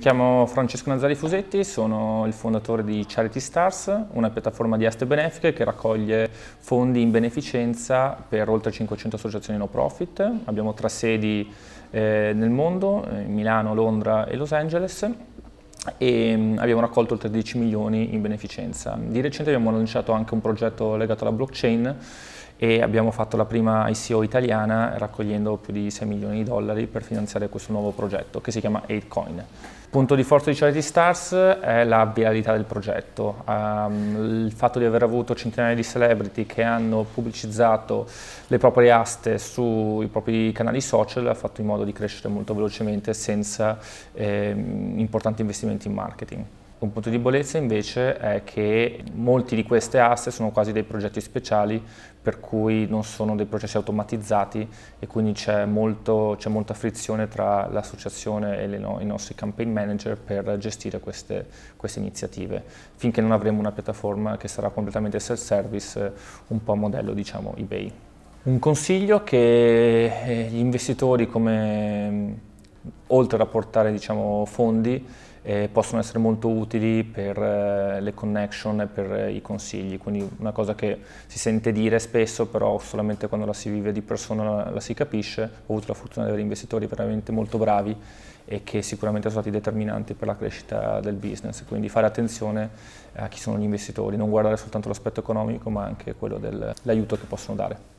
Mi chiamo Francesco Nazzari Fusetti, sono il fondatore di Charity Stars, una piattaforma di aste benefiche che raccoglie fondi in beneficenza per oltre 500 associazioni no profit. Abbiamo tre sedi eh, nel mondo, in eh, Milano, Londra e Los Angeles e mm, abbiamo raccolto oltre 10 milioni in beneficenza. Di recente abbiamo lanciato anche un progetto legato alla blockchain e abbiamo fatto la prima ICO italiana raccogliendo più di 6 milioni di dollari per finanziare questo nuovo progetto che si chiama 8coin. Punto di forza di Charity Stars è la viralità del progetto, um, il fatto di aver avuto centinaia di celebrity che hanno pubblicizzato le proprie aste sui propri canali social ha fatto in modo di crescere molto velocemente senza eh, importanti investimenti in marketing. Un punto di debolezza invece è che molti di queste aste sono quasi dei progetti speciali per cui non sono dei processi automatizzati e quindi c'è, molta frizione tra l'associazione e no, i nostri campaign manager per gestire queste, queste, iniziative, finché non avremo una piattaforma che sarà completamente self-service, un po' a modello diciamo eBay. Un consiglio che gli investitori come oltre a portare diciamo, fondi, eh, possono essere molto utili per eh, le connection e per eh, i consigli, quindi una cosa che si sente dire spesso, però solamente quando la si vive di persona la, la si capisce. Ho avuto la fortuna di avere investitori veramente molto bravi e che sicuramente sono stati determinanti per la crescita del business, quindi fare attenzione a chi sono gli investitori, non guardare soltanto l'aspetto economico ma anche quello dell'aiuto che possono dare.